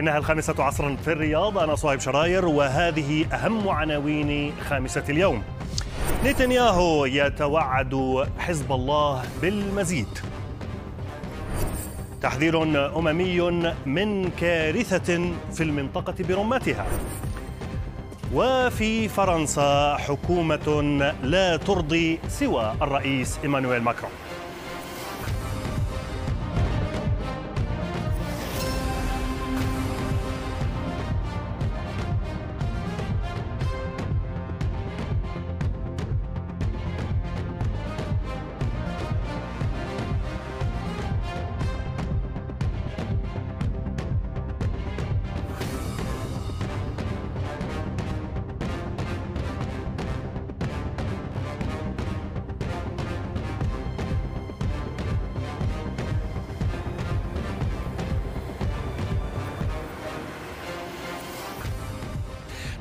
إنها الخامسة عصرا في الرياض أنا صهيب شراير وهذه أهم عناوين خامسة اليوم نتنياهو يتوعد حزب الله بالمزيد تحذير أممي من كارثة في المنطقة برمتها وفي فرنسا حكومة لا ترضي سوى الرئيس إيمانويل ماكرون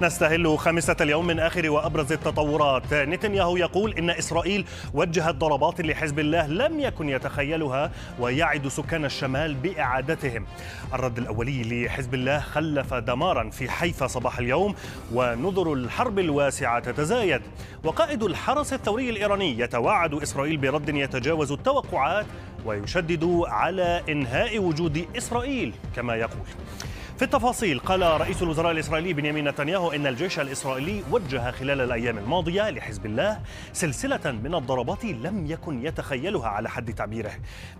نستهل خامسة اليوم من آخر وأبرز التطورات نتنياهو يقول إن إسرائيل وجهت ضربات لحزب الله لم يكن يتخيلها ويعد سكان الشمال بإعادتهم الرد الأولي لحزب الله خلف دمارا في حيفا صباح اليوم ونذر الحرب الواسعة تتزايد وقائد الحرس الثوري الإيراني يتوعد إسرائيل برد يتجاوز التوقعات ويشدد على إنهاء وجود إسرائيل كما يقول في التفاصيل قال رئيس الوزراء الإسرائيلي بنيامين نتنياهو إن الجيش الإسرائيلي وجه خلال الأيام الماضية لحزب الله سلسلة من الضربات لم يكن يتخيلها على حد تعبيره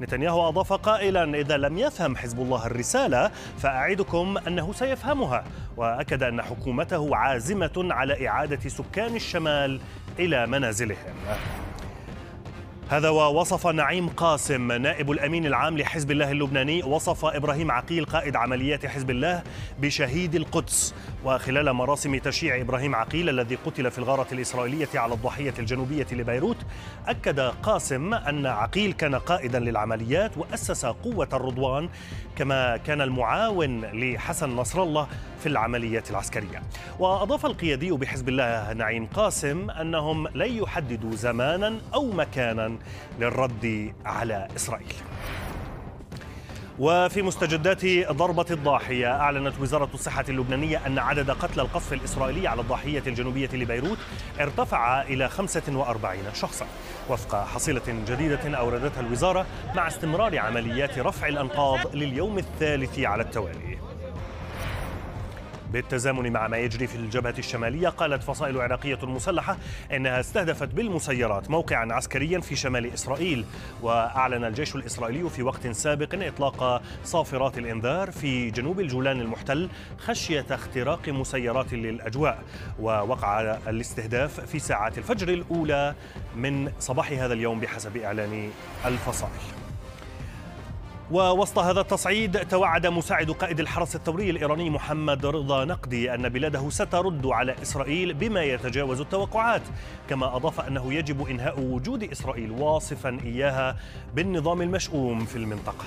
نتنياهو أضاف قائلا إذا لم يفهم حزب الله الرسالة فأعدكم أنه سيفهمها وأكد أن حكومته عازمة على إعادة سكان الشمال إلى منازلهم هذا ووصف نعيم قاسم نائب الامين العام لحزب الله اللبناني وصف ابراهيم عقيل قائد عمليات حزب الله بشهيد القدس وخلال مراسم تشييع ابراهيم عقيل الذي قتل في الغاره الاسرائيليه على الضحيه الجنوبيه لبيروت اكد قاسم ان عقيل كان قائدا للعمليات واسس قوه الرضوان كما كان المعاون لحسن نصر الله في العمليات العسكرية وأضاف القيادي بحزب الله نعيم قاسم أنهم لن يحددوا زمانا أو مكانا للرد على إسرائيل وفي مستجدات ضربة الضاحية أعلنت وزارة الصحة اللبنانية أن عدد قتلى القصف الإسرائيلي على الضاحية الجنوبية لبيروت ارتفع إلى 45 شخصا وفق حصيلة جديدة أوردتها الوزارة مع استمرار عمليات رفع الأنقاض لليوم الثالث على التوالي بالتزامن مع ما يجري في الجبهة الشمالية قالت فصائل عراقية مسلحة أنها استهدفت بالمسيرات موقعا عسكريا في شمال إسرائيل وأعلن الجيش الإسرائيلي في وقت سابق إطلاق صافرات الإنذار في جنوب الجولان المحتل خشية اختراق مسيرات للأجواء ووقع الاستهداف في ساعات الفجر الأولى من صباح هذا اليوم بحسب إعلان الفصائل ووسط هذا التصعيد توعد مساعد قائد الحرس الثوري الإيراني محمد رضا نقدي أن بلاده سترد على إسرائيل بما يتجاوز التوقعات كما أضاف أنه يجب إنهاء وجود إسرائيل واصفا إياها بالنظام المشؤوم في المنطقة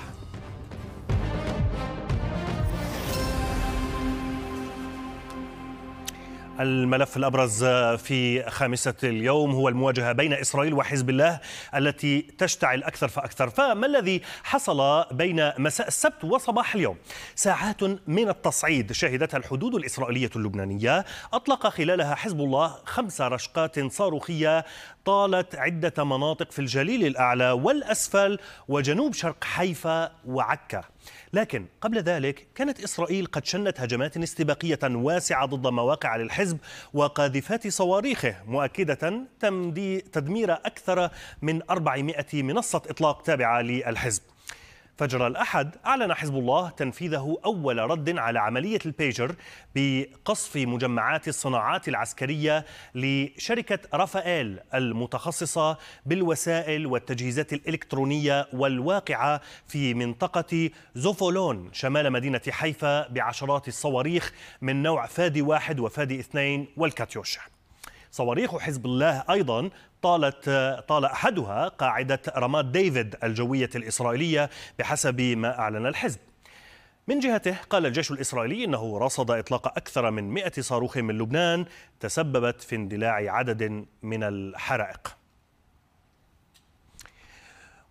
الملف الابرز في خامسه اليوم هو المواجهه بين اسرائيل وحزب الله التي تشتعل اكثر فاكثر، فما الذي حصل بين مساء السبت وصباح اليوم؟ ساعات من التصعيد شهدتها الحدود الاسرائيليه اللبنانيه، اطلق خلالها حزب الله خمس رشقات صاروخيه طالت عده مناطق في الجليل الاعلى والاسفل وجنوب شرق حيفا وعكا. لكن قبل ذلك كانت إسرائيل قد شنت هجمات استباقية واسعة ضد مواقع للحزب وقاذفات صواريخه مؤكدة تدمير أكثر من 400 منصة إطلاق تابعة للحزب فجر الأحد أعلن حزب الله تنفيذه أول رد على عملية البيجر بقصف مجمعات الصناعات العسكرية لشركة رافائيل المتخصصة بالوسائل والتجهيزات الإلكترونية والواقعة في منطقة زوفولون شمال مدينة حيفا بعشرات الصواريخ من نوع فادي واحد وفادي اثنين والكاتيوشا صواريخ حزب الله أيضا طالت طال أحدها قاعدة رماد ديفيد الجوية الإسرائيلية بحسب ما أعلن الحزب من جهته قال الجيش الإسرائيلي إنه رصد إطلاق أكثر من 100 صاروخ من لبنان تسببت في اندلاع عدد من الحرائق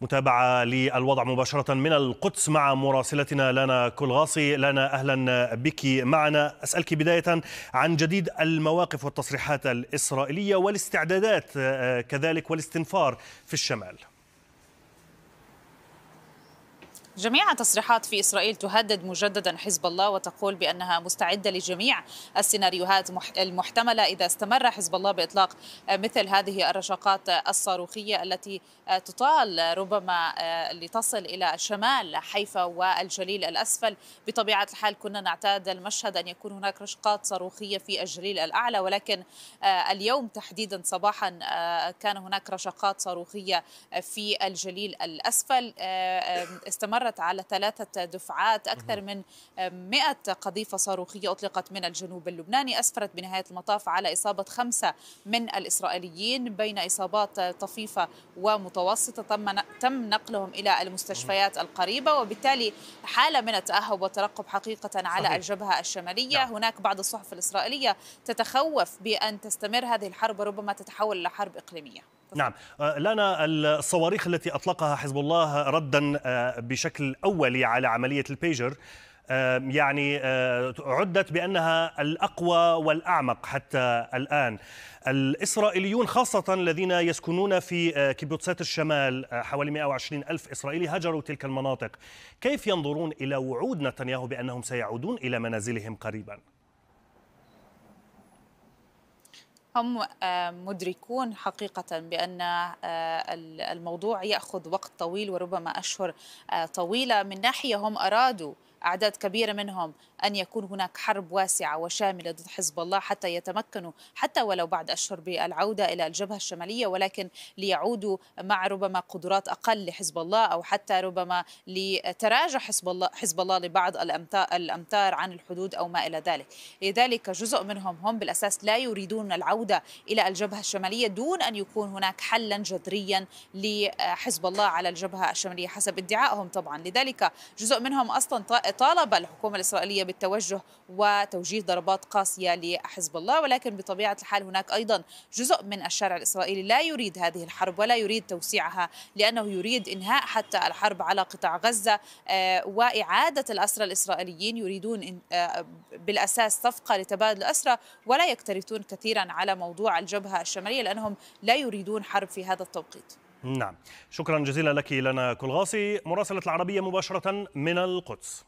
متابعة للوضع مباشرة من القدس مع مراسلتنا لنا كلغاصي لنا أهلا بك معنا أسألك بداية عن جديد المواقف والتصريحات الإسرائيلية والاستعدادات آه، كذلك والاستنفار في الشمال جميع تصريحات في إسرائيل تهدد مجددا حزب الله وتقول بأنها مستعدة لجميع السيناريوهات المحتملة إذا استمر حزب الله بإطلاق مثل هذه الرشاقات الصاروخية التي تطال ربما آه، لتصل إلى شمال حيفا والجليل الأسفل بطبيعة الحال كنا نعتاد المشهد أن يكون هناك رشقات صاروخية في الجليل الأعلى ولكن آه، اليوم تحديدا صباحا آه، كان هناك رشقات صاروخية في الجليل الأسفل استمر مرت على ثلاثة دفعات أكثر من 100 آه، قذيفة صاروخية أطلقت من الجنوب اللبناني أسفرت بنهاية المطاف على إصابة خمسة من الإسرائيليين بين إصابات طفيفة ومتوسطة تم تم نقلهم إلى المستشفيات القريبة وبالتالي حالة من التأهب والترقب حقيقة على صحيح. الجبهة الشمالية نعم. هناك بعض الصحف الإسرائيلية تتخوف بأن تستمر هذه الحرب وربما تتحول إلى حرب إقليمية التصريح نعم آه، لنا الصواريخ التي أطلقها حزب الله ردا آه، بشكل أولي على عملية البيجر يعني آه، عدت بانها الاقوى والاعمق حتى الان. الاسرائيليون خاصه الذين يسكنون في كيبوتسات الشمال حوالي 120 الف اسرائيلي هجروا تلك المناطق. كيف ينظرون الى وعود نتنياهو بانهم سيعودون الى منازلهم قريبا؟ هم آه، مدركون حقيقة بأن آه، الموضوع يأخذ وقت طويل وربما أشهر آه، طويلة من ناحية هم أرادوا أعداد كبيرة منهم أن يكون هناك حرب واسعة وشاملة ضد حزب الله حتى يتمكنوا حتى ولو بعد أشهر بالعودة إلى الجبهة الشمالية ولكن ليعودوا مع ربما قدرات أقل لحزب الله أو حتى ربما لتراجع حزب الله, حزب الله لبعض الأمتار عن الحدود أو ما إلى ذلك لذلك جزء منهم هم بالأساس لا يريدون العودة إلى الجبهة الشمالية دون أن يكون هناك حلا جذريا لحزب الله على الجبهة الشمالية حسب ادعائهم طبعا لذلك جزء منهم أصلا طالب الحكومة الإسرائيلية بالتوجه وتوجيه ضربات قاسية لحزب الله ولكن بطبيعة الحال هناك أيضا جزء من الشارع الإسرائيلي لا يريد هذه الحرب ولا يريد توسيعها لأنه يريد إنهاء حتى الحرب على قطاع غزة آه، وإعادة الأسرى الإسرائيليين يريدون آه، بالأساس صفقة لتبادل الأسرى ولا يكترثون كثيرا على موضوع الجبهة الشمالية لأنهم لا يريدون حرب في هذا التوقيت نعم شكرا جزيلا لك لنا كلغاصي مراسلة العربية مباشرة من القدس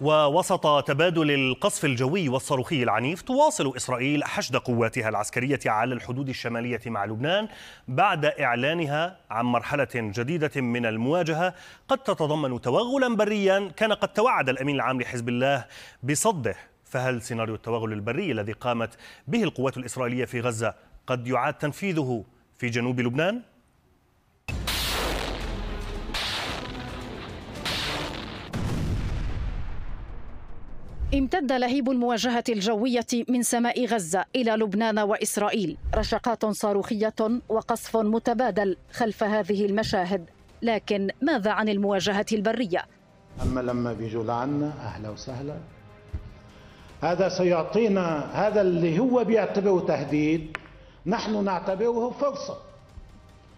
ووسط تبادل القصف الجوي والصاروخي العنيف تواصل إسرائيل حشد قواتها العسكرية على الحدود الشمالية مع لبنان بعد إعلانها عن مرحلة جديدة من المواجهة قد تتضمن توغلا بريا كان قد توعد الأمين العام لحزب الله بصده فهل سيناريو التوغل البري الذي قامت به القوات الإسرائيلية في غزة قد يعاد تنفيذه في جنوب لبنان؟ امتد لهيب المواجهة الجوية من سماء غزة إلى لبنان وإسرائيل رشقات صاروخية وقصف متبادل خلف هذه المشاهد لكن ماذا عن المواجهة البرية؟ أما لما بيجوا لعنا أهلا وسهلا هذا سيعطينا هذا اللي هو بيعتبره تهديد نحن نعتبره فرصة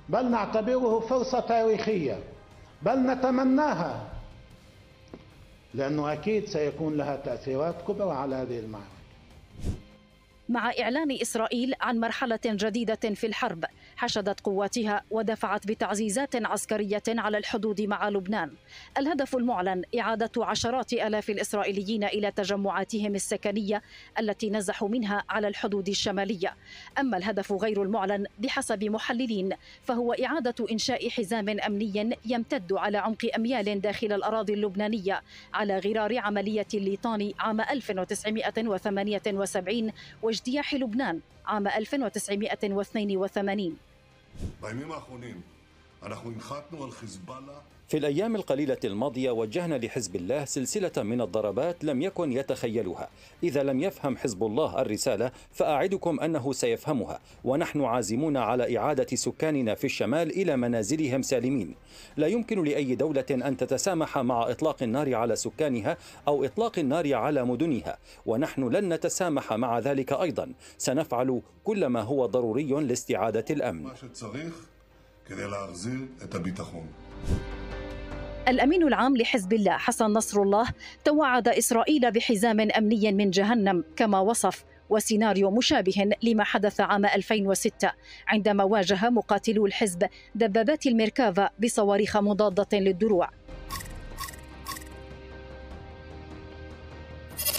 بل نعتبره فرصة تاريخية بل نتمناها لأنه أكيد سيكون لها تأثيرات كبرى على هذه المعركة مع إعلان إسرائيل عن مرحلة جديدة في الحرب حشدت قواتها ودفعت بتعزيزات عسكرية على الحدود مع لبنان الهدف المعلن إعادة عشرات ألاف الإسرائيليين إلى تجمعاتهم السكنية التي نزحوا منها على الحدود الشمالية أما الهدف غير المعلن بحسب محللين فهو إعادة إنشاء حزام أمني يمتد على عمق أميال داخل الأراضي اللبنانية على غرار عملية الليطان عام 1978 واجتياح لبنان عام 1982 בימים האחרונים, في الأيام القليلة الماضية وجهنا لحزب الله سلسلة من الضربات لم يكن يتخيلها إذا لم يفهم حزب الله الرسالة فأعدكم أنه سيفهمها ونحن عازمون على إعادة سكاننا في الشمال إلى منازلهم سالمين لا يمكن لأي دولة أن تتسامح مع إطلاق النار على سكانها أو إطلاق النار على مدنها ونحن لن نتسامح مع ذلك أيضا سنفعل كل ما هو ضروري لاستعادة الأمن כדי להחזיר את הביטחון. الأمين العام لحزب الله حسن نصر الله توعد إسرائيل بحزام أمني من جهنم كما وصف وسيناريو مشابه لما حدث عام 2006 عندما واجه مقاتلو الحزب دبابات الميركافا بصواريخ مضادة للدروع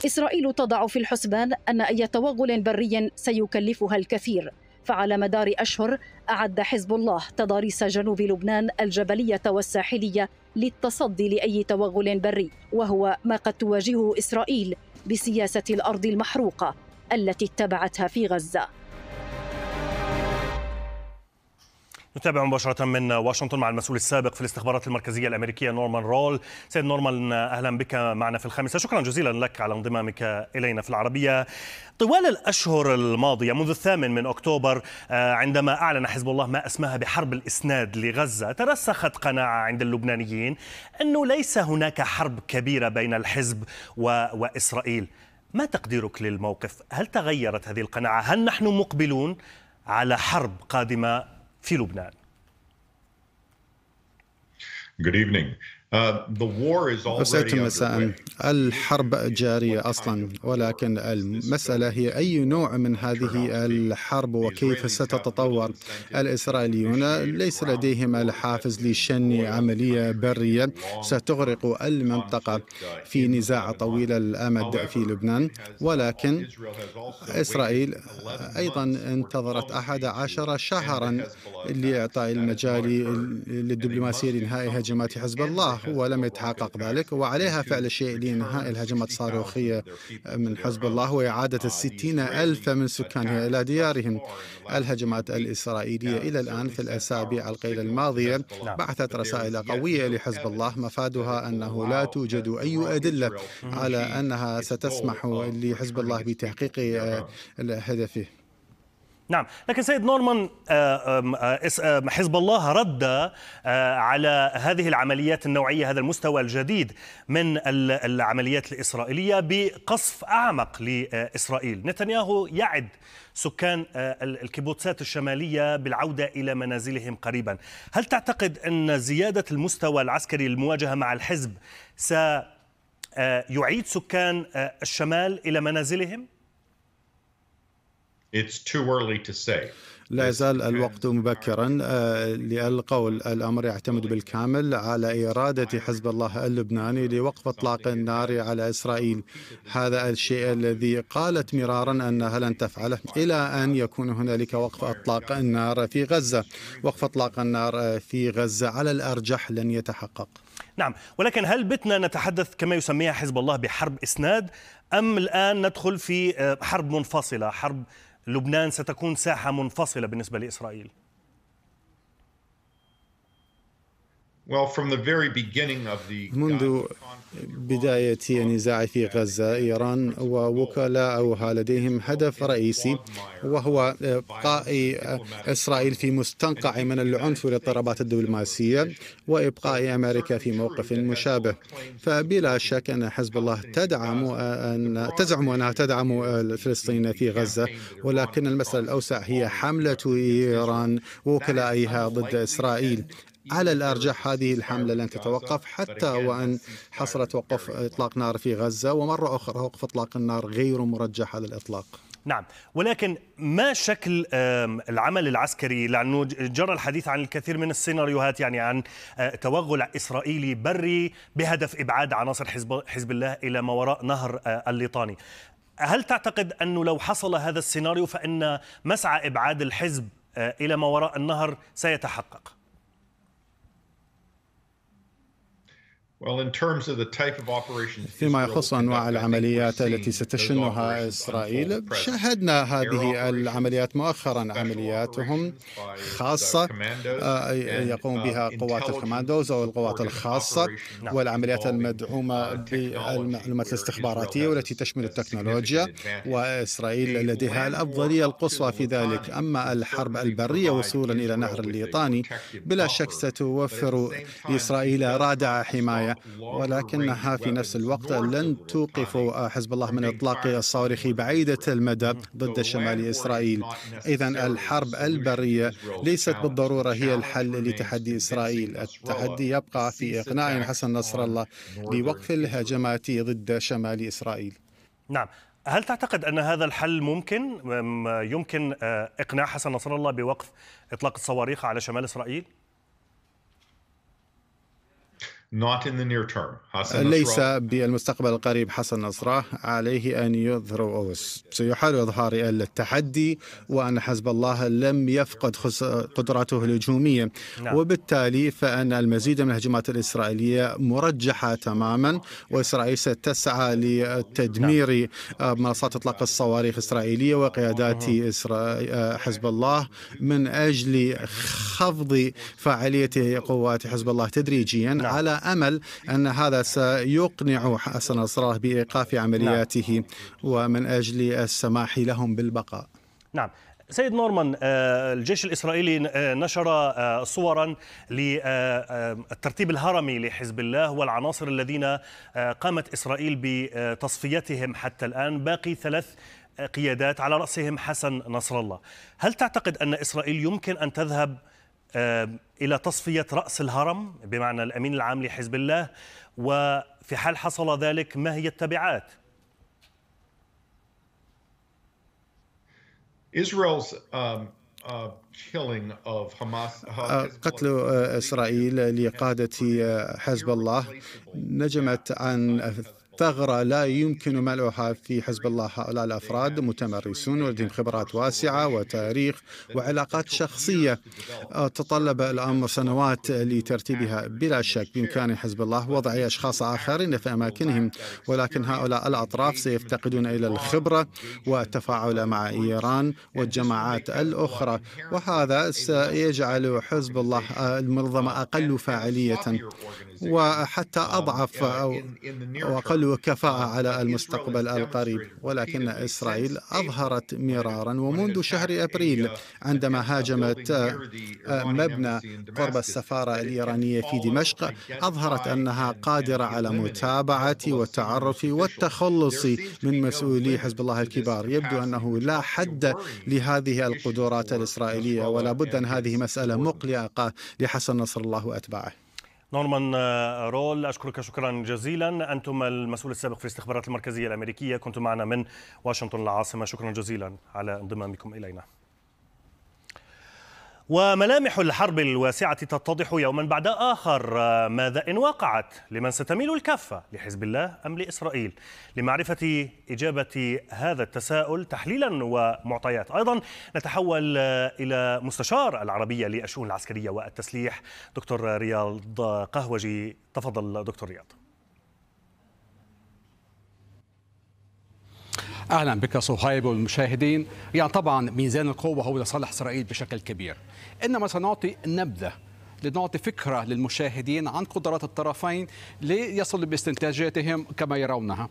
إسرائيل تضع في الحسبان أن أي توغل بري سيكلفها الكثير فعلى مدار أشهر أعد حزب الله تضاريس جنوب لبنان الجبلية والساحلية للتصدي لأي توغل بري وهو ما قد تواجهه إسرائيل بسياسة الأرض المحروقة التي اتبعتها في غزة نتابع مباشرة من واشنطن مع المسؤول السابق في الاستخبارات المركزية الأمريكية نورمان رول سيد نورمان أهلا بك معنا في الخامسة شكرا جزيلا لك على انضمامك إلينا في العربية طوال الأشهر الماضية منذ الثامن من أكتوبر آه، عندما أعلن حزب الله ما أسماها بحرب الإسناد لغزة ترسخت قناعة عند اللبنانيين أنه ليس هناك حرب كبيرة بين الحزب و... وإسرائيل ما تقديرك للموقف؟ هل تغيرت هذه القناعة؟ هل نحن مقبلون على حرب قادمة في لبنان. Good evening. Uh, أسألت مساء الحرب جارية أصلا ولكن المسألة هي أي نوع من هذه الحرب وكيف ستتطور الإسرائيليون ليس لديهم الحافز لشن عملية برية ستغرق المنطقة في نزاع طويل الأمد في لبنان ولكن إسرائيل أيضا انتظرت أحد عشر شهرا لإعطاء المجال للدبلوماسية لإنهاء هجمات حزب الله ولم يتحقق ذلك وعليها فعل الشيء لإنهاء الهجمات الصاروخية من حزب الله وإعادة الستين ألف من سكانها إلى ديارهم الهجمات الإسرائيلية إلى الآن في الأسابيع القليلة الماضية بعثت رسائل قوية لحزب الله مفادها أنه لا توجد أي أدلة على أنها ستسمح لحزب الله بتحقيق آه، هدفه نعم لكن سيد نورمان آه، آه، حزب الله رد آه، على هذه العمليات النوعية هذا المستوى الجديد من العمليات الإسرائيلية بقصف أعمق لإسرائيل نتنياهو يعد سكان الكيبوتسات الشمالية بالعودة إلى منازلهم قريبا هل تعتقد أن زيادة المستوى العسكري للمواجهة مع الحزب سيعيد سكان الشمال إلى منازلهم؟ It's too early to say. لا يزال الوقت مبكرا آه، للقول الامر يعتمد بالكامل على اراده حزب الله اللبناني لوقف اطلاق النار على اسرائيل هذا الشيء الذي قالت مرارا انها لن تفعله الى ان يكون هنالك وقف اطلاق النار في غزه وقف اطلاق النار آه، في غزه على الارجح لن يتحقق نعم ولكن هل بتنا نتحدث كما يسميها حزب الله بحرب اسناد ام الان ندخل في آه، حرب منفصله حرب لبنان ستكون ساحة منفصلة بالنسبة لإسرائيل منذ بداية النزاع في غزة إيران ووكلاء لديهم هدف رئيسي وهو إبقاء إسرائيل في مستنقع من العنف والاضطرابات الدبلوماسية وإبقاء أمريكا في موقف مشابه فبلا شك أن حزب الله تدعم أن تزعم أنها تدعم فلسطين في غزة ولكن المسألة الأوسع هي حملة إيران ووكلائها ضد إسرائيل على الأرجح هذه الحملة لن تتوقف حتى وأن حصل توقف إطلاق نار في غزة ومرة أخرى وقف إطلاق النار غير مرجح على الإطلاق نعم ولكن ما شكل العمل العسكري لأنه جرى الحديث عن الكثير من السيناريوهات يعني عن آه، توغل إسرائيلي بري بهدف إبعاد عناصر حزب الله إلى ما وراء نهر آه، الليطاني هل تعتقد أنه لو حصل هذا السيناريو فإن مسعى إبعاد الحزب آه، إلى ما وراء النهر سيتحقق؟ فيما يخص انواع العمليات التي ستشنها اسرائيل شاهدنا هذه العمليات مؤخرا عملياتهم uh, خاصه آه، آه، uh, يقوم بها قوات الكوماندوز او القوات الخاصه نعم. والعمليات المدعومه uh, بالمعلومات الاستخباراتيه والتي تشمل التكنولوجيا واسرائيل لديها الافضليه القصوى في ذلك اما الحرب البريه وصولا الى نهر الليطاني بلا شك ستوفر اسرائيل رادع حمايه ولكنها في نفس الوقت لن توقف حزب الله من إطلاق الصواريخ بعيدة المدى ضد شمال إسرائيل إذا الحرب البرية ليست بالضرورة هي الحل لتحدي إسرائيل التحدي يبقى في إقناع حسن نصر الله لوقف الهجمات ضد شمال إسرائيل نعم هل تعتقد ان هذا الحل ممكن يمكن آه، اقناع حسن نصر الله بوقف اطلاق الصواريخ على شمال اسرائيل Not in the near term. ليس بالمستقبل القريب حسن نصره عليه أن يظهر او سيحاول إظهار التحدي وأن حزب الله لم يفقد قدراته الهجومية نعم. وبالتالي فأن المزيد من الهجمات الإسرائيلية مرجحة تماما وإسرائيل ستسعى لتدمير نعم. منصات إطلاق الصواريخ الإسرائيلية وقيادات حزب الله من أجل خفض فعالية قوات حزب الله تدريجيا نعم. على أمل أن هذا سيقنع حسن نصر الله بإيقاف عملياته نعم. ومن أجل السماح لهم بالبقاء نعم سيد نورمان آه، الجيش الإسرائيلي آه، نشر آه، صورا للترتيب الهرمي لحزب الله والعناصر الذين قامت إسرائيل بتصفيتهم حتى الآن باقي ثلاث قيادات على رأسهم حسن نصر الله هل تعتقد أن إسرائيل يمكن أن تذهب الى تصفيه راس الهرم بمعنى الامين العام لحزب الله وفي حال حصل ذلك ما هي التبعات؟ آه، قتل آه، إسرائيل لقادة آه، حزب الله نجمت عن ثغرة لا يمكن ملؤها في حزب الله هؤلاء الأفراد متمرسون ولديهم خبرات واسعة وتاريخ وعلاقات شخصية تطلب الأمر سنوات لترتيبها بلا شك بإمكان حزب الله وضع أشخاص آخرين في أماكنهم ولكن هؤلاء الأطراف سيفتقدون إلى الخبرة والتفاعل مع إيران والجماعات الأخرى وهذا سيجعل حزب الله المنظمة أقل فاعلية وحتى أضعف أو أقل علو آه، على المستقبل القريب ولكن إسرائيل أظهرت مرارا ومنذ شهر أبريل عندما هاجمت آه، مبنى قرب السفارة الإيرانية في دمشق أظهرت أنها قادرة على متابعة والتعرف والتخلص من مسؤولي حزب الله الكبار يبدو أنه لا حد لهذه القدرات الإسرائيلية ولا بد أن هذه مسألة مقلقة لحسن نصر الله وأتباعه نورمان آه، رول أشكرك شكرا جزيلا أنتم المسؤول السابق في الاستخبارات المركزية الأمريكية كنتم معنا من واشنطن العاصمة شكرا جزيلا على انضمامكم إلينا وملامح الحرب الواسعة تتضح يوما بعد آخر آه، ماذا إن وقعت لمن ستميل الكفة لحزب الله أم لإسرائيل لمعرفة إجابة هذا التساؤل تحليلا ومعطيات أيضا نتحول آه، إلى مستشار العربية للشؤون العسكرية والتسليح دكتور رياض قهوجي تفضل دكتور رياض اهلا بك صهيب والمشاهدين يعني طبعا ميزان القوه هو لصالح اسرائيل بشكل كبير انما سنعطي نبذه لنعطي فكره للمشاهدين عن قدرات الطرفين ليصلوا باستنتاجاتهم كما يرونها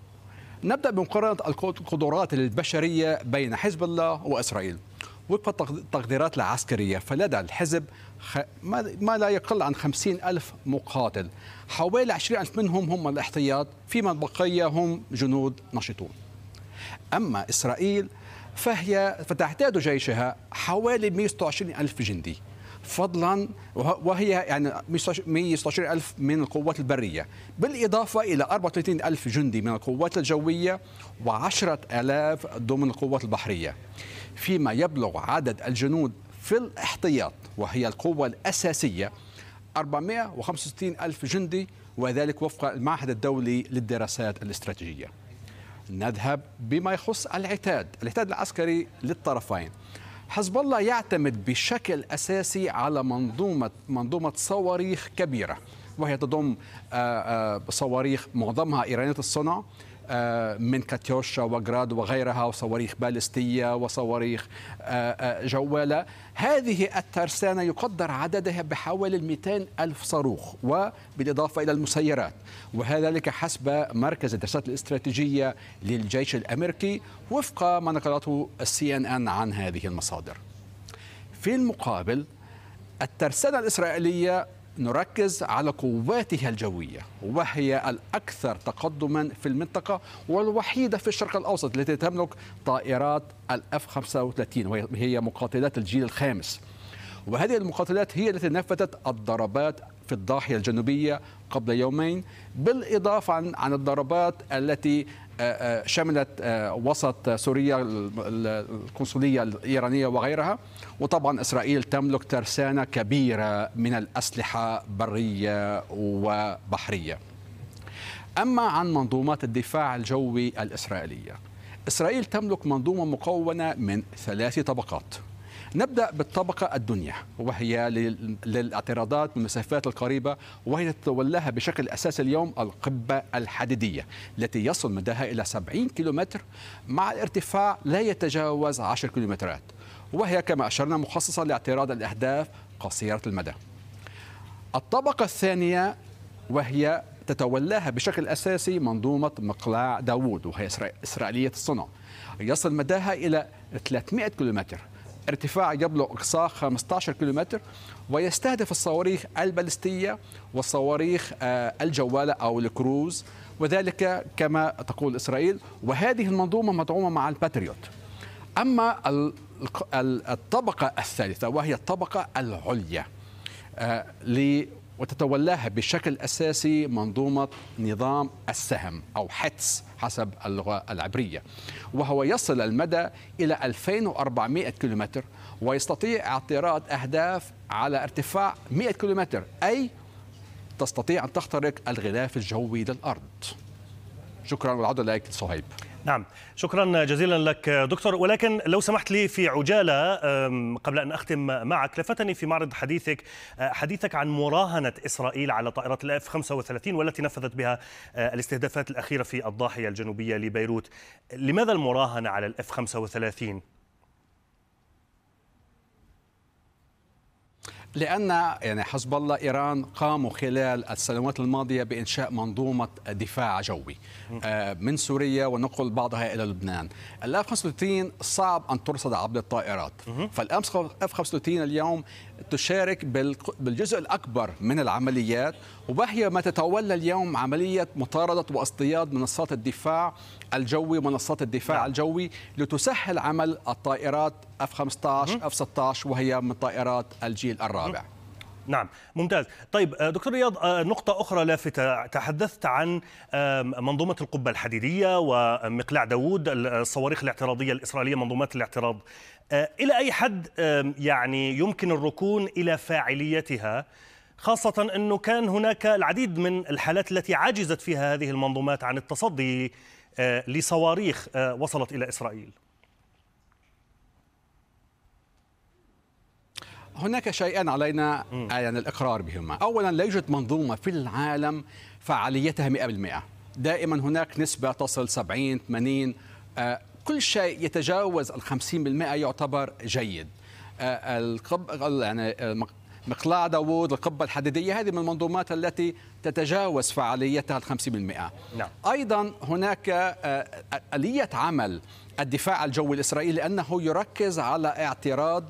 نبدا بمقارنه القدرات البشريه بين حزب الله واسرائيل وفق التقديرات العسكرية فلدى الحزب ما لا يقل عن خمسين ألف مقاتل حوالي عشرين ألف منهم هم الاحتياط فيما البقية هم جنود نشطون أما إسرائيل فهي فتعتاد جيشها حوالي 126 ألف جندي فضلا وهي يعني 116 ألف من القوات البرية بالإضافة إلى 34 ألف جندي من القوات الجوية و10 ألاف ضمن القوات البحرية فيما يبلغ عدد الجنود في الاحتياط وهي القوة الأساسية 465 ألف جندي وذلك وفق المعهد الدولي للدراسات الاستراتيجية نذهب بما يخص العتاد العتاد العسكري للطرفين حزب الله يعتمد بشكل أساسي على منظومة منظومة صواريخ كبيرة وهي تضم آه، آه، صواريخ معظمها إيرانية الصنع آه، من كاتيوشا وجراد وغيرها وصواريخ بالستية وصواريخ آه، آه، جوالة هذه الترسانة يقدر عددها بحوالي 200 ألف صاروخ وبالإضافة إلى المسيرات وذلك حسب مركز الدراسات الاستراتيجية للجيش الأمريكي وفق ما نقلته السي ان ان عن هذه المصادر في المقابل الترسانة الإسرائيلية نركز على قواتها الجوية وهي الأكثر تقدما في المنطقة والوحيدة في الشرق الأوسط التي تملك طائرات الأف 35 وهي مقاتلات الجيل الخامس وهذه المقاتلات هي التي نفذت الضربات في الضاحية الجنوبية قبل يومين بالإضافة عن الضربات التي آه، آه، شملت آه، وسط سوريا القنصلية الإيرانية وغيرها وطبعا إسرائيل تملك ترسانة كبيرة من الأسلحة برية وبحرية أما عن منظومات الدفاع الجوي الإسرائيلية إسرائيل تملك منظومة مكونة من ثلاث طبقات نبدأ بالطبقة الدنيا وهي للاعتراضات من المسافات القريبة وهي تتولاها بشكل أساسي اليوم القبة الحديدية التي يصل مداها إلى 70 كيلومتر مع الارتفاع لا يتجاوز 10 كيلومترات وهي كما أشرنا مخصصة لاعتراض الأهداف قصيرة المدى الطبقة الثانية وهي تتولاها بشكل أساسي منظومة مقلاع داوود وهي إسرائيلية الصنع يصل مداها إلى 300 كيلومتر ارتفاع يبلغ إقصاء 15 كيلومتر ويستهدف الصواريخ البالستية والصواريخ آه، الجوالة أو الكروز وذلك كما تقول إسرائيل وهذه المنظومة مدعومة مع الباتريوت أما الطبقة الثالثة وهي الطبقة العليا آه، وتتولاها بشكل أساسي منظومة نظام السهم أو حتس حسب اللغة العبرية وهو يصل المدى إلى 2400 كيلومتر ويستطيع اعتراض أهداف على ارتفاع 100 كيلومتر أي تستطيع أن تخترق الغلاف الجوي للأرض شكرا والعودة لك صهيب نعم شكرا جزيلا لك دكتور ولكن لو سمحت لي في عجالة قبل أن أختم معك لفتني في معرض حديثك أه، حديثك عن مراهنة إسرائيل على طائرات الاف 35 والتي نفذت بها أه، الاستهدافات الأخيرة في الضاحية الجنوبية لبيروت لماذا المراهنة على الاف 35 لان يعني حزب الله ايران قاموا خلال السنوات الماضيه بانشاء منظومه دفاع جوي آه، من سوريا ونقل بعضها الى لبنان. الاف 35 صعب ان ترصد عبر الطائرات، فالاف 35 اليوم تشارك بالجزء الأكبر من العمليات وبهي ما تتولى اليوم عملية مطاردة واصطياد منصات الدفاع الجوي ومنصات الدفاع نعم. الجوي لتسهل عمل الطائرات F-15 F-16 وهي من طائرات الجيل الرابع م. نعم ممتاز طيب آه، دكتور رياض آه، نقطة أخرى لافتة تحدثت عن منظومة القبة الحديدية ومقلاع داوود آه، الصواريخ الاعتراضية الإسرائيلية منظومات الاعتراض آه، إلى أي حد يعني يمكن الركون إلى فاعليتها خاصة أنه كان هناك العديد من الحالات التي عجزت فيها هذه المنظومات عن التصدي آه، لصواريخ آه، وصلت إلى إسرائيل هناك شيئان علينا يعني الإقرار بهما أولا لا يوجد منظومة في العالم فعاليتها 100% دائما هناك نسبة تصل 70 80 كل شيء يتجاوز ال 50% يعتبر جيد آه، القب يعني آه، مقلاع داوود القبة الحديدية هذه من المنظومات التي تتجاوز فعاليتها ال 50% نعم. أيضا هناك آه، آلية عمل الدفاع الجوي الإسرائيلي أنه يركز على اعتراض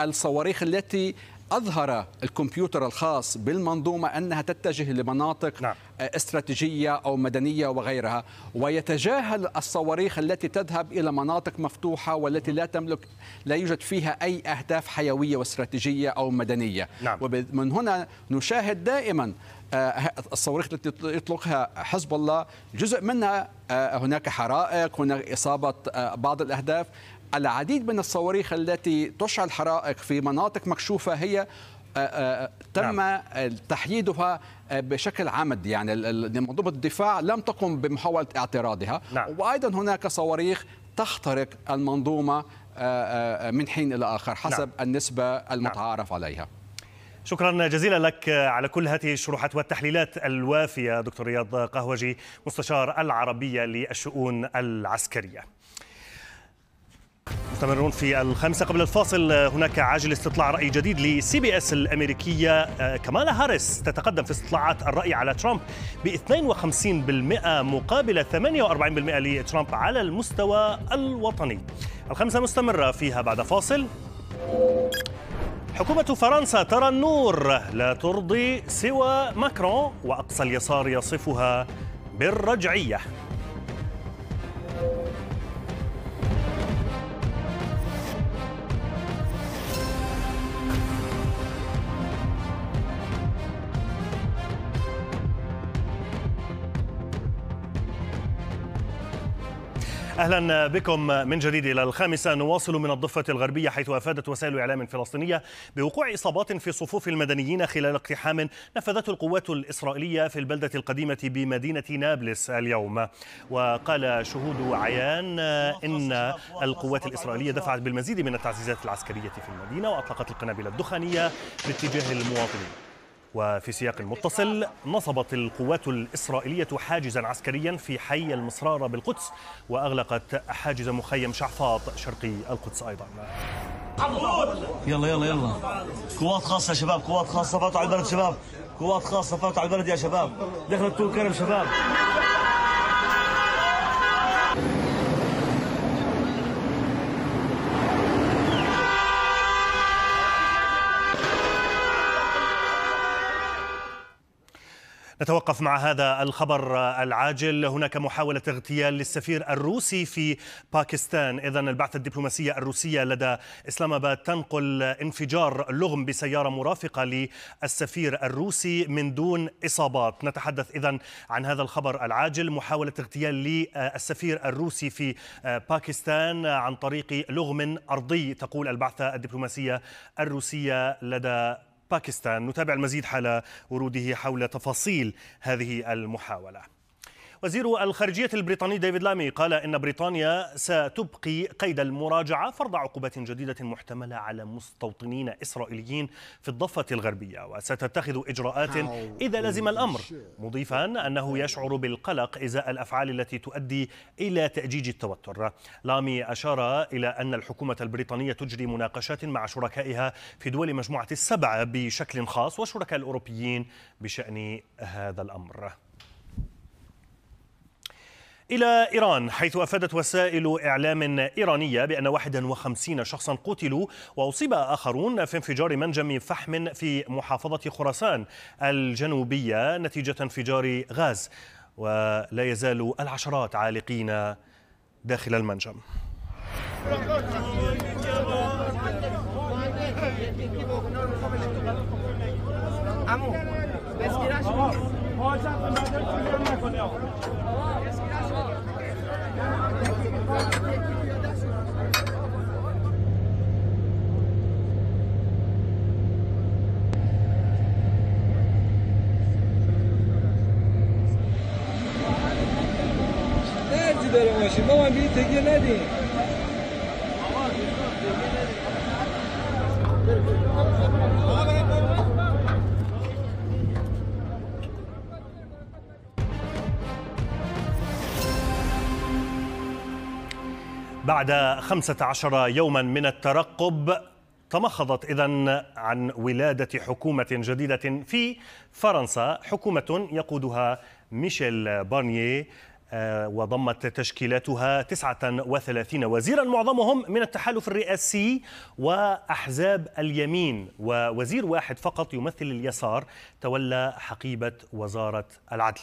الصواريخ التي أظهر الكمبيوتر الخاص بالمنظومة أنها تتجه لمناطق نعم. استراتيجية أو مدنية وغيرها ويتجاهل الصواريخ التي تذهب إلى مناطق مفتوحة والتي لا تملك لا يوجد فيها أي أهداف حيوية واستراتيجية أو مدنية نعم. ومن هنا نشاهد دائما آه، الصواريخ التي يطلقها حزب الله جزء منها آه، هناك حرائق هناك إصابة آه، بعض الأهداف العديد من الصواريخ التي تشعل حرائق في مناطق مكشوفه هي آه، آه، تم نعم. تحييدها آه، بشكل عمد يعني منظومه الدفاع لم تقم بمحاوله اعتراضها نعم. وايضا هناك صواريخ تخترق المنظومه من حين الى اخر حسب نعم. النسبه نعم. المتعارف نعم. عليها شكرا جزيلا لك على كل هذه الشروحات والتحليلات الوافيه دكتور رياض قهوجي مستشار العربيه للشؤون العسكريه مستمرون في الخامسة قبل الفاصل هناك عاجل استطلاع رأي جديد لسي بي اس الأمريكية آه، كمالا هاريس تتقدم في استطلاعات الرأي على ترامب ب 52% مقابل 48% لترامب على المستوى الوطني الخمسة مستمرة فيها بعد فاصل حكومة فرنسا ترى النور لا ترضي سوى ماكرون وأقصى اليسار يصفها بالرجعية اهلا بكم من جديد الى الخامسه نواصل من الضفه الغربيه حيث افادت وسائل اعلام فلسطينيه بوقوع اصابات في صفوف المدنيين خلال اقتحام نفذته القوات الاسرائيليه في البلده القديمه بمدينه نابلس اليوم وقال شهود عيان ان القوات الاسرائيليه دفعت بالمزيد من التعزيزات العسكريه في المدينه واطلقت القنابل الدخانيه باتجاه المواطنين وفي سياق متصل نصبت القوات الإسرائيلية حاجزا عسكريا في حي المصرارة بالقدس وأغلقت حاجز مخيم شعفاط شرقي القدس أيضا يلا يلا يلا قوات خاصة يا شباب قوات خاصة فاتوا على البلد شباب قوات خاصة فاتوا على البلد يا شباب دخلت طول كرم شباب نتوقف مع هذا الخبر العاجل هناك محاولة اغتيال للسفير الروسي في باكستان إذا البعثة الدبلوماسية الروسية لدى إسلام آباد تنقل انفجار لغم بسيارة مرافقة للسفير الروسي من دون إصابات نتحدث إذا عن هذا الخبر العاجل محاولة اغتيال للسفير الروسي في باكستان عن طريق لغم أرضي تقول البعثة الدبلوماسية الروسية لدى باكستان نتابع المزيد حال وروده حول تفاصيل هذه المحاولة وزير الخارجية البريطاني ديفيد لامي قال إن بريطانيا ستبقي قيد المراجعة فرض عقوبات جديدة محتملة على مستوطنين إسرائيليين في الضفة الغربية وستتخذ إجراءات إذا لزم الأمر مضيفا أنه يشعر بالقلق إزاء الأفعال التي تؤدي إلى تأجيج التوتر لامي أشار إلى أن الحكومة البريطانية تجري مناقشات مع شركائها في دول مجموعة السبعة بشكل خاص وشركاء الأوروبيين بشأن هذا الأمر إلى إيران حيث أفادت وسائل إعلام إيرانية بأن 51 شخصا قتلوا وأصيب آخرون في انفجار منجم فحم في محافظة خراسان الجنوبية نتيجة انفجار غاز ولا يزال العشرات عالقين داخل المنجم Nerede derim başım? Baba bir tekerle değil. بعد 15 يوما من الترقب تمخضت اذا عن ولاده حكومه جديده في فرنسا، حكومه يقودها ميشيل بارنييه آه، وضمت تشكيلاتها 39 وزيرا معظمهم من التحالف الرئاسي واحزاب اليمين ووزير واحد فقط يمثل اليسار تولى حقيبه وزاره العدل.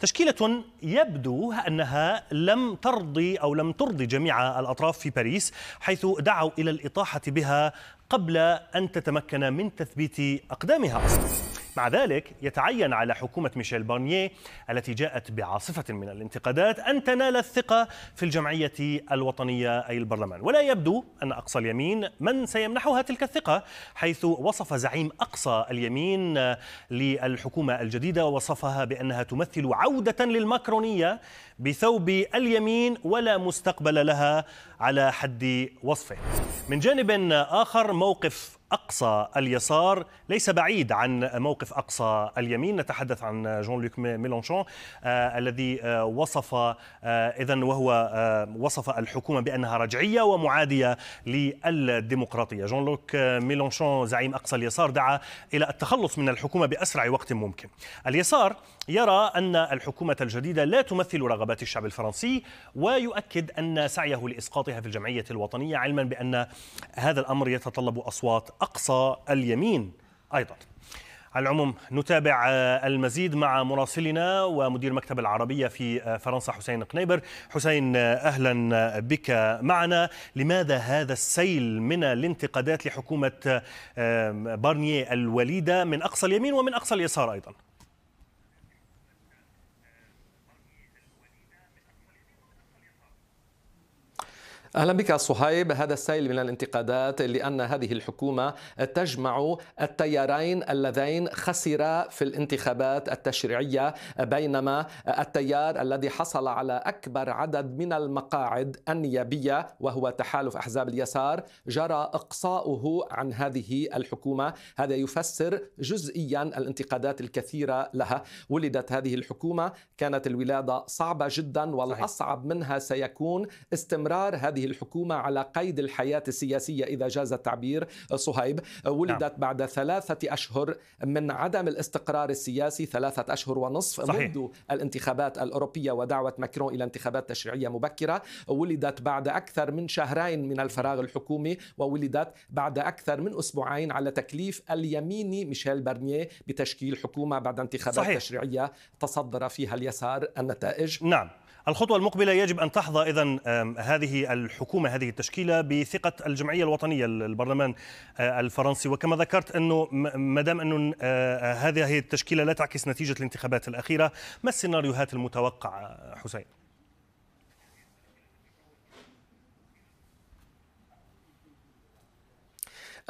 تشكيله يبدو انها لم ترضي او لم ترضي جميع الاطراف في باريس حيث دعوا الى الاطاحه بها قبل ان تتمكن من تثبيت اقدامها اصلا. مع ذلك يتعين على حكومة ميشيل بارنييه التي جاءت بعاصفة من الانتقادات أن تنال الثقة في الجمعية الوطنية أي البرلمان ولا يبدو أن أقصى اليمين من سيمنحها تلك الثقة حيث وصف زعيم أقصى اليمين للحكومة الجديدة وصفها بأنها تمثل عودة للماكرونية بثوب اليمين ولا مستقبل لها على حد وصفه من جانب آخر موقف أقصى اليسار ليس بعيد عن موقف أقصى اليمين نتحدث عن جون لوك ميلونشون آه الذي آه وصف آه إذا وهو آه، وصف الحكومة بأنها رجعية ومعادية للديمقراطية جون لوك آه، ميلونشون زعيم أقصى اليسار دعا إلى التخلص من الحكومة بأسرع وقت ممكن اليسار يرى أن الحكومة الجديدة لا تمثل رغبات الشعب الفرنسي ويؤكد أن سعيه لإسقاطها في الجمعية الوطنية علما بأن هذا الأمر يتطلب أصوات أقصى اليمين أيضا على العموم نتابع آه، المزيد مع مراسلنا ومدير مكتب العربية في آه، فرنسا حسين قنيبر حسين آه، أهلا بك معنا لماذا هذا السيل من الانتقادات لحكومة بارنيه الوليدة من أقصى اليمين ومن أقصى اليسار أيضاً اهلا بك صهيب هذا السيل من الانتقادات لان هذه الحكومه تجمع التيارين اللذين خسرا في الانتخابات التشريعيه بينما التيار الذي حصل على اكبر عدد من المقاعد النيابيه وهو تحالف احزاب اليسار جرى اقصاؤه عن هذه الحكومه هذا يفسر جزئيا الانتقادات الكثيره لها ولدت هذه الحكومه كانت الولاده صعبه جدا والاصعب منها سيكون استمرار هذه الحكومة على قيد الحياة السياسية إذا جاز التعبير صهيب نعم. ولدت نعم. بعد ثلاثة أشهر من عدم الاستقرار السياسي ثلاثة أشهر ونصف صحيح. منذ الانتخابات الأوروبية ودعوة ماكرون إلى انتخابات تشريعية مبكرة ولدت بعد أكثر من شهرين من الفراغ الحكومي وولدت بعد أكثر من أسبوعين على تكليف اليميني ميشيل برنيه بتشكيل حكومة بعد انتخابات صحيح. تشريعية تصدر فيها اليسار النتائج نعم الخطوة المقبلة يجب أن تحظى إذا هذه الحكومة هذه التشكيلة بثقة الجمعية الوطنية البرلمان آه، الفرنسي وكما ذكرت أنه ما دام أنه آه، هذه التشكيلة لا تعكس نتيجة الانتخابات الأخيرة ما السيناريوهات المتوقعة حسين؟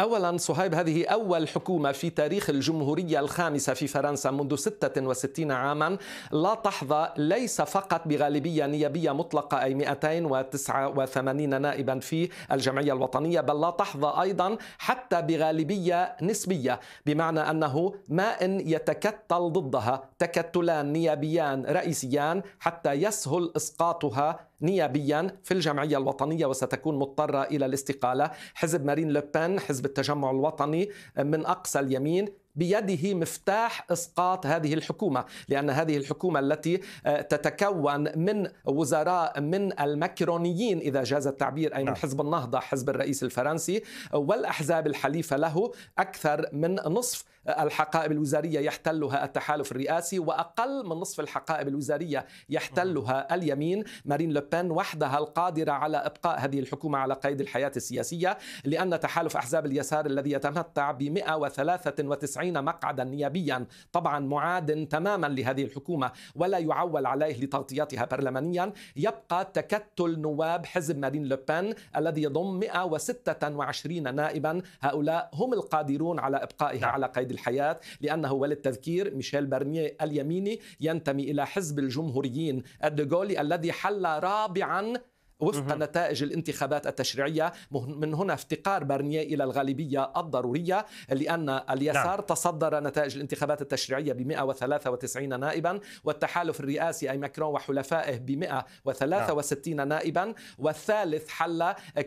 أولا صهيب هذه أول حكومة في تاريخ الجمهورية الخامسة في فرنسا منذ 66 عاما لا تحظى ليس فقط بغالبية نيابية مطلقة أي 289 نائبا في الجمعية الوطنية بل لا تحظى أيضا حتى بغالبية نسبية بمعنى أنه ما إن يتكتل ضدها تكتلان نيابيان رئيسيان حتى يسهل إسقاطها نيابيا في الجمعية الوطنية وستكون مضطرة إلى الاستقالة حزب مارين لوبان حزب التجمع الوطني من أقصى اليمين بيده مفتاح اسقاط هذه الحكومه، لان هذه الحكومه التي آه، تتكون من وزراء من المكرونيين اذا جاز التعبير اي من نعم. حزب النهضه، حزب الرئيس الفرنسي، والاحزاب الحليفه له اكثر من نصف الحقائب الوزارية يحتلها التحالف الرئاسي وأقل من نصف الحقائب الوزارية يحتلها اليمين مارين لوبين وحدها القادرة على إبقاء هذه الحكومة على قيد الحياة السياسية لأن تحالف أحزاب اليسار الذي يتمتع ب 193 مقعدا نيابيا طبعا معاد تماما لهذه الحكومة ولا يعول عليه لتغطيتها برلمانيا يبقى تكتل نواب حزب مارين لوبين الذي يضم 126 نائبا هؤلاء هم القادرون على إبقائها نعم. على قيد الحياة لأنه وللتذكير ميشيل بارنيه اليميني ينتمي إلى حزب الجمهوريين الدغولي الذي حل رابعا وفق نتائج الانتخابات التشريعيه من هنا افتقار بارنيه الى الغالبيه الضروريه لان اليسار نعم. تصدر نتائج الانتخابات التشريعيه ب 193 نائبا والتحالف الرئاسي اي ماكرون وحلفائه ب 163 نعم. نائبا والثالث حل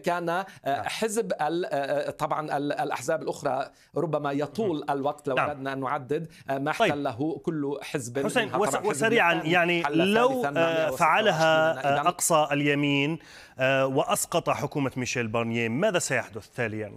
كان آه، نعم. حزب آه، آه، طبعا الاحزاب الاخرى ربما يطول الوقت لو نعم. اردنا نعم. ان نعدد ما طيب. احتله طيب. كل حزب حسين وس- وسريعا يعني لو فعلها اقصى اليمين آه، وأسقط حكومة ميشيل بارنييه ماذا سيحدث تالياً؟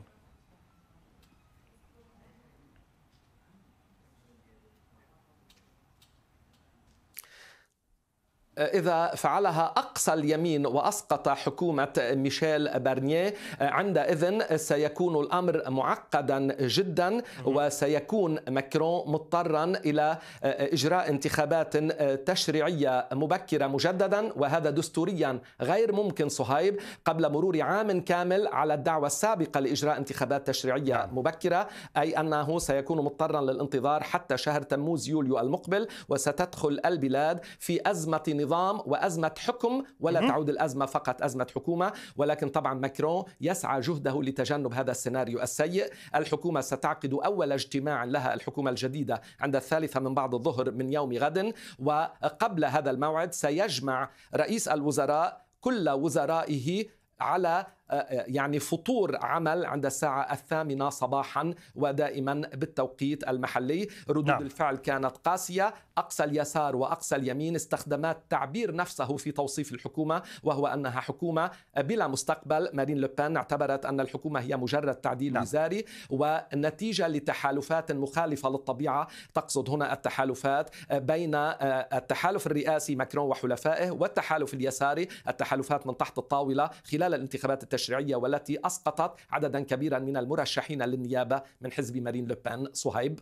إذا فعلها أقصى اليمين وأسقط حكومة ميشيل بارنيه آه، عندئذ سيكون الأمر معقدا جدا وسيكون ماكرون مضطرا إلى آه، إجراء انتخابات آه، تشريعية مبكرة مجددا وهذا دستوريا غير ممكن صهيب قبل مرور عام كامل على الدعوة السابقة لإجراء انتخابات تشريعية نعم. مبكرة أي أنه سيكون مضطرا للانتظار حتى شهر تموز يوليو المقبل وستدخل البلاد في أزمة نظام وازمه حكم ولا م- تعود الازمه فقط ازمه حكومه ولكن طبعا ماكرون يسعى جهده لتجنب هذا السيناريو السيء الحكومه ستعقد اول اجتماع لها الحكومه الجديده عند الثالثه من بعد الظهر من يوم غد وقبل هذا الموعد سيجمع رئيس الوزراء كل وزرائه على أه، أه، يعني فطور عمل عند الساعة الثامنة صباحا ودائما بالتوقيت المحلي ردود نعم. الفعل كانت قاسية أقصى اليسار وأقصى اليمين استخدمت تعبير نفسه في توصيف الحكومة وهو أنها حكومة بلا مستقبل مارين لوبان اعتبرت أن الحكومة هي مجرد تعديل نعم. وزاري ونتيجة لتحالفات مخالفة للطبيعة تقصد هنا التحالفات بين أه، التحالف الرئاسي ماكرون وحلفائه والتحالف اليساري التحالفات من تحت الطاولة خلال الانتخابات التشريعية والتي أسقطت عددا كبيرا من المرشحين للنيابة من حزب مارين لوبان صهيب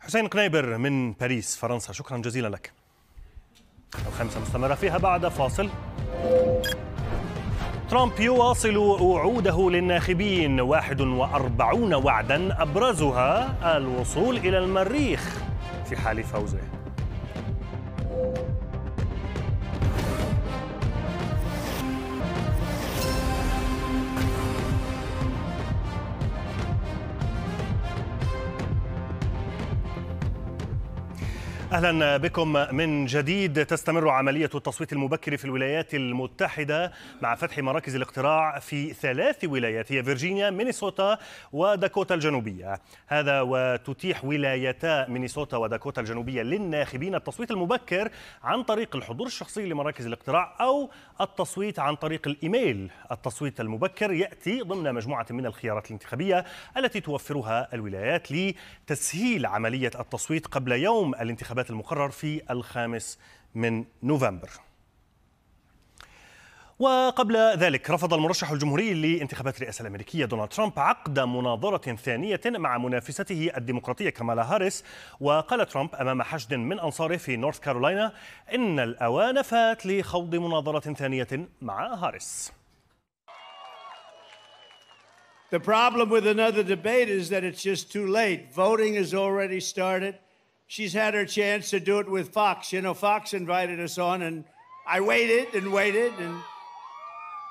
حسين قنيبر من باريس فرنسا شكرا جزيلا لك الخمسة مستمرة فيها بعد فاصل ترامب يواصل وعوده للناخبين 41 وعدا أبرزها الوصول إلى المريخ في حال فوزه اهلا بكم من جديد تستمر عمليه التصويت المبكر في الولايات المتحده مع فتح مراكز الاقتراع في ثلاث ولايات هي فيرجينيا مينيسوتا وداكوتا الجنوبيه هذا وتتيح ولايتا مينيسوتا وداكوتا الجنوبيه للناخبين التصويت المبكر عن طريق الحضور الشخصي لمراكز الاقتراع او التصويت عن طريق الايميل التصويت المبكر ياتي ضمن مجموعه من الخيارات الانتخابيه التي توفرها الولايات لتسهيل عمليه التصويت قبل يوم الانتخابات الميلاد المقرر في الخامس من نوفمبر وقبل ذلك رفض المرشح الجمهوري لانتخابات الرئاسة الأمريكية دونالد ترامب عقد مناظرة ثانية مع منافسته الديمقراطية كمالا هاريس وقال ترامب أمام حشد من أنصاره في نورث كارولاينا إن الأوان فات لخوض مناظرة ثانية مع هاريس The problem with another debate is that it's just too late. Voting has already started. she's had her chance to do it with Fox. You know, Fox invited us on, and I waited and waited, and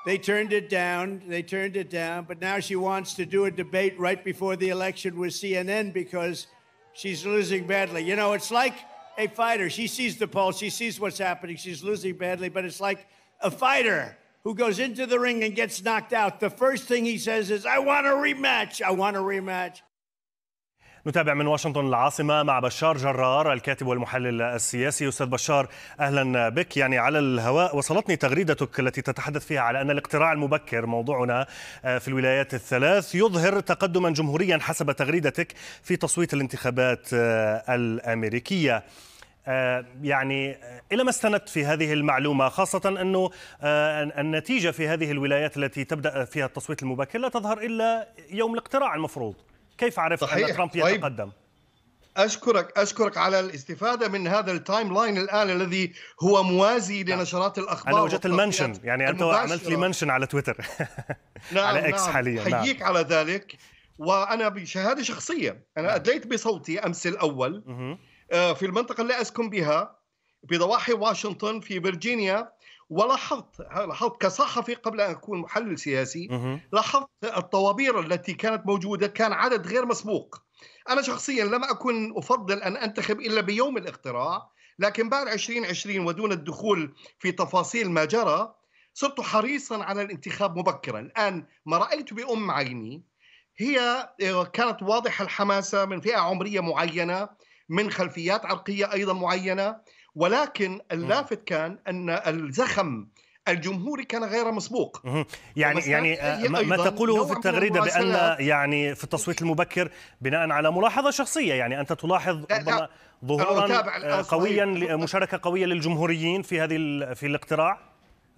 they turned it down. They turned it down. But now she wants to do a debate right before the election with CNN because she's losing badly. You know, it's like a fighter. She sees the poll, she sees what's happening, she's losing badly, but it's like a fighter. Who goes into the ring and gets knocked out? The first thing he says is, I want a rematch. I want a rematch. نتابع من واشنطن العاصمة مع بشار جرار الكاتب والمحلل السياسي أستاذ بشار أهلا بك يعني على الهواء وصلتني تغريدتك التي تتحدث فيها على أن الاقتراع المبكر موضوعنا آه، في الولايات الثلاث يظهر تقدما جمهوريا حسب تغريدتك في تصويت الانتخابات آه، الأمريكية آه، يعني إلى ما استندت في هذه المعلومة خاصة أنه النتيجة في هذه الولايات التي تبدأ فيها التصويت المبكر لا تظهر إلا يوم الاقتراع المفروض كيف عرفت صحيح. ان ترامب طيب. يتقدم؟ طيب. اشكرك اشكرك على الاستفاده من هذا التايم لاين الان الذي هو موازي نعم. لنشرات الاخبار انا وجدت المنشن يعني انت عملت لي منشن على تويتر نعم على اكس نعم. حاليا نعم نعم. على ذلك وانا بشهاده شخصيه انا نعم. ادليت بصوتي امس الاول آه، في المنطقه اللي اسكن بها بضواحي واشنطن في فيرجينيا ولاحظت لاحظت كصحفي قبل ان اكون محلل سياسي لاحظت الطوابير التي كانت موجوده كان عدد غير مسبوق انا شخصيا لم اكن افضل ان انتخب الا بيوم الاقتراع لكن بعد 2020 ودون الدخول في تفاصيل ما جرى صرت حريصا على الانتخاب مبكرا الان ما رايت بام عيني هي آه، كانت واضحه الحماسه من فئه عمريه معينه من خلفيات عرقيه ايضا معينه ولكن اللافت كان ان الزخم الجمهوري كان غير مسبوق يعني يعني آه، ما تقوله في التغريده بان يعني في التصويت المبكر بناء على ملاحظه شخصيه يعني انت تلاحظ ربما ظهورا آه، قويا مشاركه قويه للجمهوريين في هذه في الاقتراع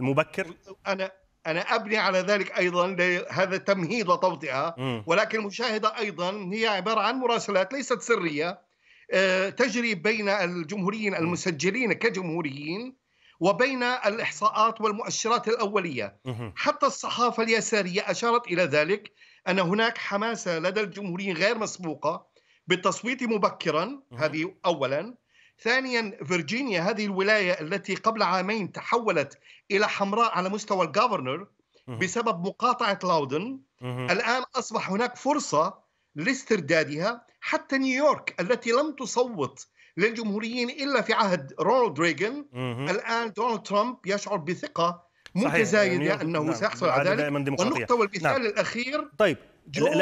المبكر انا انا ابني على ذلك ايضا هذا تمهيد وتوطئه ولكن المشاهده ايضا هي عباره عن مراسلات ليست سريه آه، تجري بين الجمهوريين المسجلين كجمهوريين وبين الاحصاءات والمؤشرات الاوليه حتى الصحافه اليساريه اشارت الى ذلك ان هناك حماسه لدى الجمهوريين غير مسبوقه بالتصويت مبكرا هذه اولا ثانيا فيرجينيا هذه الولايه التي قبل عامين تحولت الى حمراء على مستوى الجفرنر بسبب مقاطعه لاودن الان اصبح هناك فرصه لاستردادها حتى نيويورك التي لم تصوت للجمهوريين الا في عهد رونالد ريغان الان دونالد ترامب يشعر بثقه متزايده يعني انه نعم. سيحصل نعم، على ذلك والنقطه والمثال نعم. الاخير طيب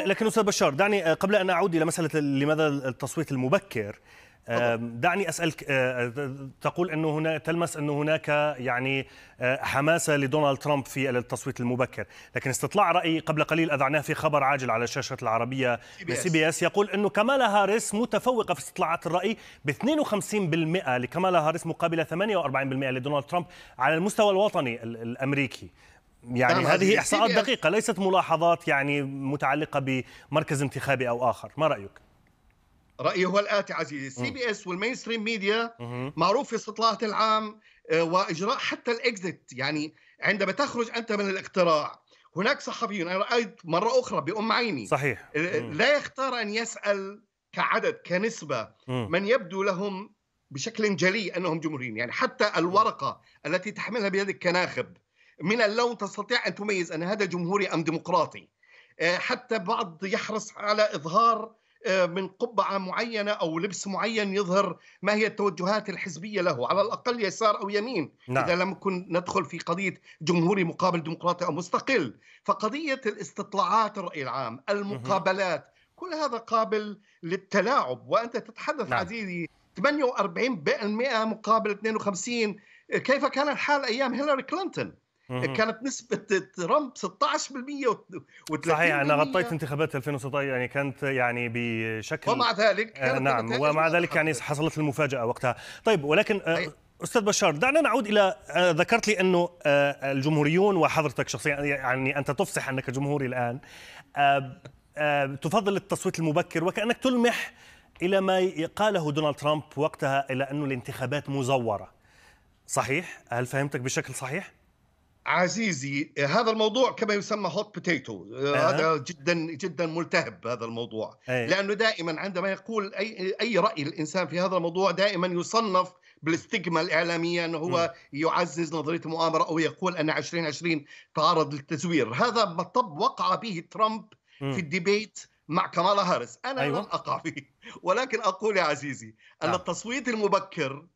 لكن استاذ بشار دعني قبل ان اعود الى مساله لماذا التصويت المبكر دعني اسالك آه، آه، تقول انه هنا تلمس انه هناك يعني آه، حماسه لدونالد ترامب في التصويت المبكر، لكن استطلاع راي قبل قليل اذعناه في خبر عاجل على الشاشه العربيه سي بي اس يقول انه كمالا هاريس متفوقه في استطلاعات الراي ب 52% لكمالا هاريس مقابل 48% لدونالد ترامب على المستوى الوطني الامريكي. يعني هذه احصاءات دقيقه ليست ملاحظات يعني متعلقه بمركز انتخابي او اخر، ما رايك؟ رايي هو الاتي عزيزي السي بي اس والمين ستريم ميديا معروف في اصطلاحات العام آه، واجراء حتى الاكزيت يعني عندما تخرج انت من الاقتراع هناك صحفيون انا رايت مره اخرى بام عيني صحيح آه، لا يختار ان يسال كعدد كنسبه من يبدو لهم بشكل جلي انهم جمهوريين يعني حتى الورقه التي تحملها بيدك كناخب من اللون تستطيع ان تميز ان هذا جمهوري ام ديمقراطي آه، حتى بعض يحرص على اظهار آه، من قبعة معينة أو لبس معين يظهر ما هي التوجهات الحزبية له على الأقل يسار أو يمين نعم. إذا لم نكن ندخل في قضية جمهوري مقابل ديمقراطي أو مستقل فقضية الاستطلاعات الرأي العام المقابلات كل هذا قابل للتلاعب وأنت تتحدث نعم. عزيزي 48% مقابل 52 كيف كان الحال أيام هيلاري كلينتون كانت نسبه ترامب 16% و30 صحيح انا غطيت انتخابات 2016 يعني كانت يعني بشكل ومع ذلك كانت آه، نعم ومع ذلك يعني حصلت المفاجاه وقتها طيب ولكن أي. آه، استاذ بشار دعنا نعود الى آه، ذكرت لي انه الجمهوريون وحضرتك شخصيا يعني انت تفصح انك جمهوري الان تفضل التصويت المبكر وكانك تلمح الى ما قاله دونالد ترامب وقتها الى انه الانتخابات مزوره صحيح هل فهمتك بشكل صحيح عزيزي هذا الموضوع كما يسمى هوت بوتيتو آه. هذا جدا جدا ملتهب هذا الموضوع أي. لانه دائما عندما يقول اي اي راي الانسان في هذا الموضوع دائما يصنف بالاستجمة الإعلامية أنه هو م. يعزز نظرية المؤامرة أو يقول أن 2020 تعرض للتزوير هذا مطب وقع به ترامب م. في الديبيت مع كمالا هارس أنا أيوة. لم أقع فيه ولكن أقول يا عزيزي أن نعم. آه. التصويت المبكر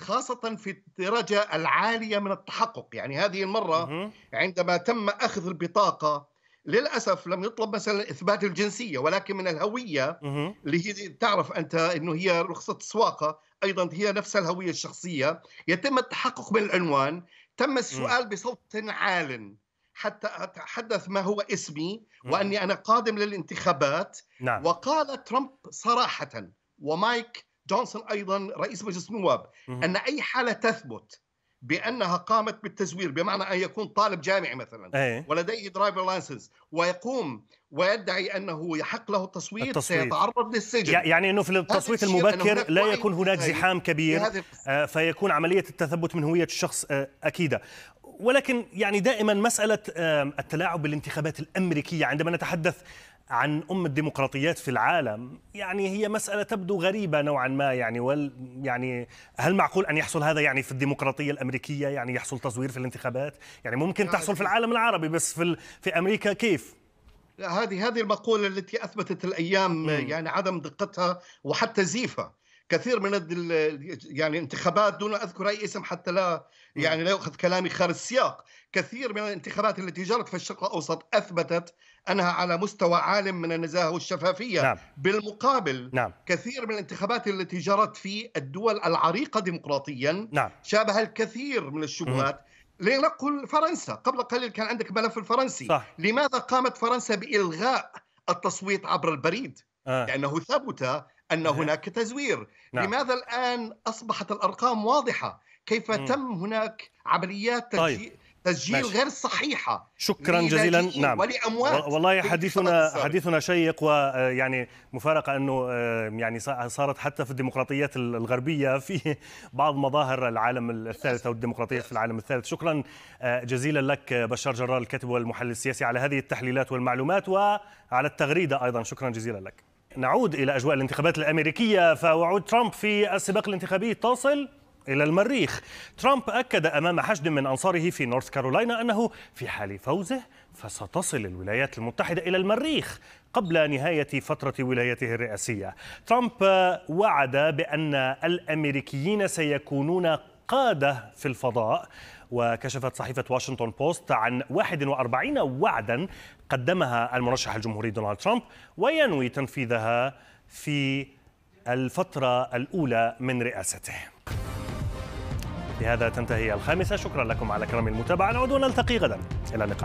خاصة في الدرجة العالية من التحقق يعني هذه المرة عندما تم أخذ البطاقة للأسف لم يطلب مثلا إثبات الجنسية ولكن من الهوية اللي هي تعرف أنت أنه هي رخصة سواقة أيضا هي نفس الهوية الشخصية يتم التحقق من العنوان تم السؤال بصوت عال حتى أتحدث ما هو اسمي وأني أنا قادم للانتخابات نعم. وقال ترامب صراحة ومايك جونسون أيضا رئيس مجلس النواب أن أي حالة تثبت بانها قامت بالتزوير بمعنى ان يكون طالب جامعي مثلا أي. ولديه درايفر لايسنس ويقوم ويدعي انه يحق له التصويت, التصويت. سيتعرض للسجن يعني انه في التصويت المبكر لا يكون هناك زحام كبير آه، فيكون عمليه التثبت من هويه الشخص آه، اكيده ولكن يعني دائما مساله التلاعب بالانتخابات الامريكيه عندما نتحدث عن ام الديمقراطيات في العالم يعني هي مساله تبدو غريبه نوعا ما يعني وال يعني هل معقول ان يحصل هذا يعني في الديمقراطيه الامريكيه يعني يحصل تزوير في الانتخابات يعني ممكن تحصل في العالم العربي بس في في امريكا كيف لا هذه هذه المقوله التي اثبتت الايام م. يعني عدم دقتها وحتى زيفها كثير من يعني الانتخابات دون اذكر اي اسم حتى لا يعني لا يؤخذ كلامي خارج السياق كثير من الانتخابات التي جرت في الشرق الاوسط اثبتت انها على مستوى عال من النزاهه والشفافيه نعم. بالمقابل نعم. كثير من الانتخابات التي جرت في الدول العريقه ديمقراطيا نعم. شابه الكثير من الشبهات لنقل فرنسا قبل قليل كان عندك ملف الفرنسي صح. لماذا قامت فرنسا بالغاء التصويت عبر البريد آه. لانه ثبت ان آه. هناك تزوير نعم. لماذا الان اصبحت الارقام واضحه كيف مم. تم هناك عمليات تجي... طيب. تسجيل ماشي. غير صحيحه شكرا جزيلا نعم ولاموات والله حديثنا حديثنا شيق ويعني آه، مفارقه انه آه، يعني صارت حتى في الديمقراطيات الغربيه في بعض مظاهر العالم الثالث او الديمقراطيات في العالم الثالث شكرا آه، جزيلا لك بشار جرار الكاتب والمحلل السياسي على هذه التحليلات والمعلومات وعلى التغريده ايضا شكرا جزيلا لك نعود الى اجواء الانتخابات الامريكيه فوعود ترامب في السباق الانتخابي تصل إلى المريخ ترامب أكد أمام حشد من أنصاره في نورث كارولاينا أنه في حال فوزه فستصل الولايات المتحدة إلى المريخ قبل نهاية فترة ولايته الرئاسية ترامب وعد بأن الأمريكيين سيكونون قادة في الفضاء وكشفت صحيفة واشنطن بوست عن 41 وعدا قدمها المرشح الجمهوري دونالد ترامب وينوي تنفيذها في الفترة الأولى من رئاسته بهذا تنتهي الخامسة شكرا لكم على كرم المتابعة نعود ونلتقي غدا إلى اللقاء